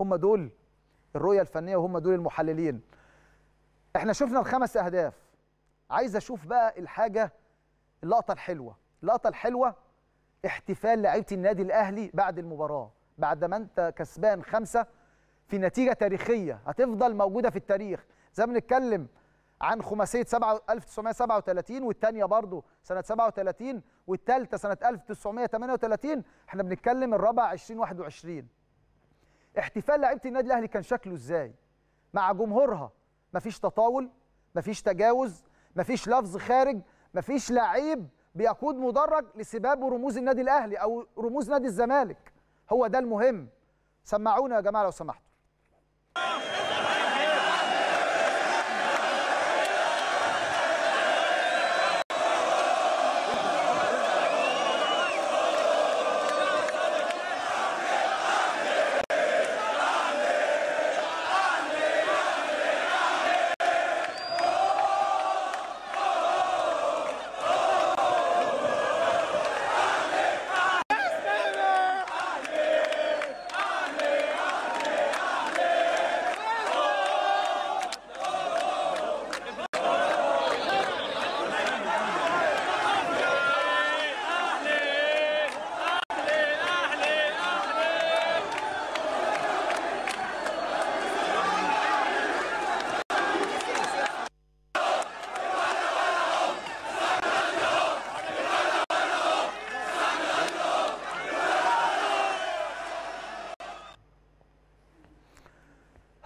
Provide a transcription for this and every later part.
هم دول الرؤيه الفنيه وهم دول المحللين احنا شفنا الخمس اهداف عايز اشوف بقى الحاجه اللقطه الحلوه اللقطه الحلوه احتفال لعيبه النادي الاهلي بعد المباراه بعد ما انت كسبان خمسه في نتيجه تاريخيه هتفضل موجوده في التاريخ زي ما بنتكلم عن خماسيه 1937 والثانيه برضه سنه 37 والثالثه سنه 1938 احنا بنتكلم الرابع 2021 احتفال لعيبه النادي الاهلي كان شكله ازاي مع جمهورها مفيش تطاول مفيش تجاوز مفيش لفظ خارج مفيش لعيب بيقود مدرج لسباب ورموز النادي الاهلي او رموز نادي الزمالك هو ده المهم سمعونا يا جماعه لو سمحتوا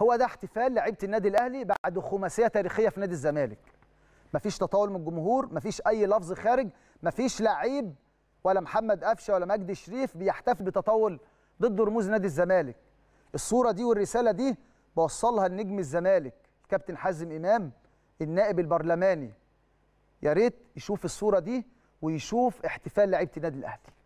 هو ده احتفال لعيبه النادي الاهلي بعد خماسيه تاريخيه في نادي الزمالك مفيش تطاول من الجمهور مفيش اي لفظ خارج مفيش لعيب ولا محمد قفشه ولا مجدي شريف بيحتفل بتطاول ضد رموز نادي الزمالك الصوره دي والرساله دي بوصلها لنجم الزمالك كابتن حازم امام النائب البرلماني يا ريت يشوف الصوره دي ويشوف احتفال لعيبه النادي الاهلي